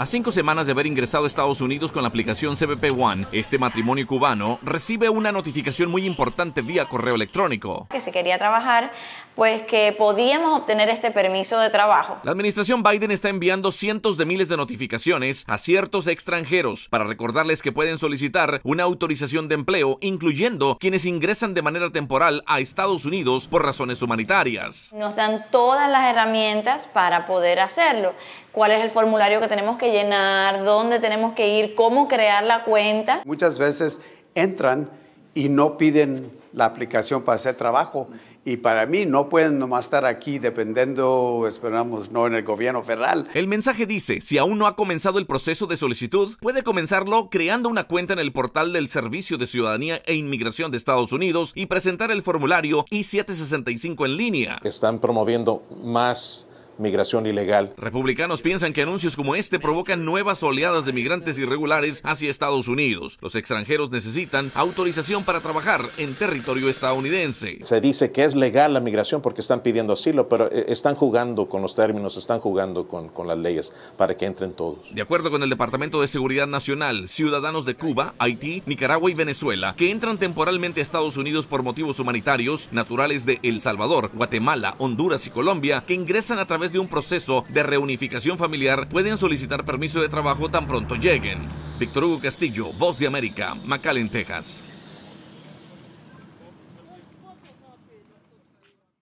A cinco semanas de haber ingresado a Estados Unidos con la aplicación CBP One, este matrimonio cubano recibe una notificación muy importante vía correo electrónico. Que si quería trabajar, pues que podíamos obtener este permiso de trabajo. La administración Biden está enviando cientos de miles de notificaciones a ciertos extranjeros para recordarles que pueden solicitar una autorización de empleo, incluyendo quienes ingresan de manera temporal a Estados Unidos por razones humanitarias. Nos dan todas las herramientas para poder hacerlo. ¿Cuál es el formulario que tenemos que llenar, dónde tenemos que ir, cómo crear la cuenta. Muchas veces entran y no piden la aplicación para hacer trabajo. Y para mí no pueden nomás estar aquí dependiendo, esperamos, no en el gobierno federal. El mensaje dice, si aún no ha comenzado el proceso de solicitud, puede comenzarlo creando una cuenta en el portal del Servicio de Ciudadanía e Inmigración de Estados Unidos y presentar el formulario I-765 en línea. Están promoviendo más migración ilegal. Republicanos piensan que anuncios como este provocan nuevas oleadas de migrantes irregulares hacia Estados Unidos. Los extranjeros necesitan autorización para trabajar en territorio estadounidense. Se dice que es legal la migración porque están pidiendo asilo, pero eh, están jugando con los términos, están jugando con, con las leyes para que entren todos. De acuerdo con el Departamento de Seguridad Nacional, ciudadanos de Cuba, Haití, Nicaragua y Venezuela que entran temporalmente a Estados Unidos por motivos humanitarios, naturales de El Salvador, Guatemala, Honduras y Colombia, que ingresan a través de un proceso de reunificación familiar pueden solicitar permiso de trabajo tan pronto lleguen. Víctor Hugo Castillo, Voz de América, McAllen, Texas.